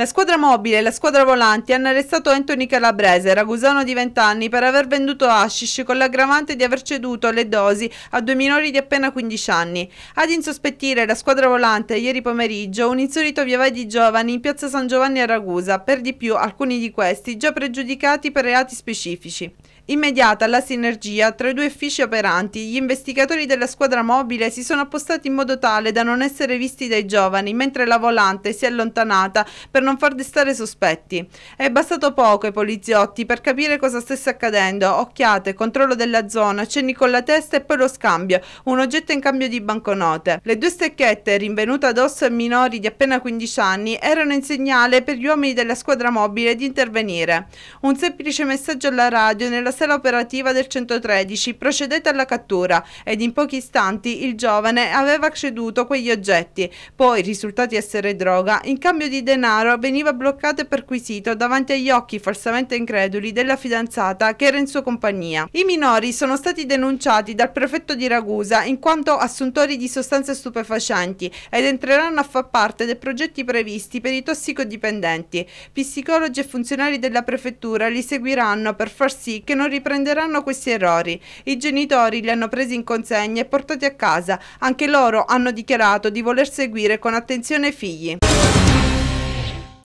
La squadra mobile e la squadra volanti hanno arrestato Anthony Calabrese, ragusano di 20 anni, per aver venduto hashish con l'aggravante di aver ceduto le dosi a due minori di appena 15 anni. Ad insospettire la squadra volante ieri pomeriggio un insolito viavai di giovani in piazza San Giovanni a Ragusa, per di più alcuni di questi già pregiudicati per reati specifici. Immediata la sinergia tra i due uffici operanti, gli investigatori della squadra mobile si sono appostati in modo tale da non essere visti dai giovani, mentre la volante si è allontanata per non non far destare sospetti. È bastato poco ai poliziotti per capire cosa stesse accadendo, occhiate, controllo della zona, cenni con la testa e poi lo scambio, un oggetto in cambio di banconote. Le due stecchette rinvenute addosso ai minori di appena 15 anni erano in segnale per gli uomini della squadra mobile di intervenire. Un semplice messaggio alla radio nella sala operativa del 113 procedete alla cattura ed in pochi istanti il giovane aveva ceduto quegli oggetti, poi risultati essere droga, in cambio di denaro veniva bloccato e perquisito davanti agli occhi falsamente increduli della fidanzata che era in sua compagnia. I minori sono stati denunciati dal prefetto di Ragusa in quanto assuntori di sostanze stupefacenti ed entreranno a far parte dei progetti previsti per i tossicodipendenti. Psicologi e funzionari della prefettura li seguiranno per far sì che non riprenderanno questi errori. I genitori li hanno presi in consegna e portati a casa. Anche loro hanno dichiarato di voler seguire con attenzione i figli.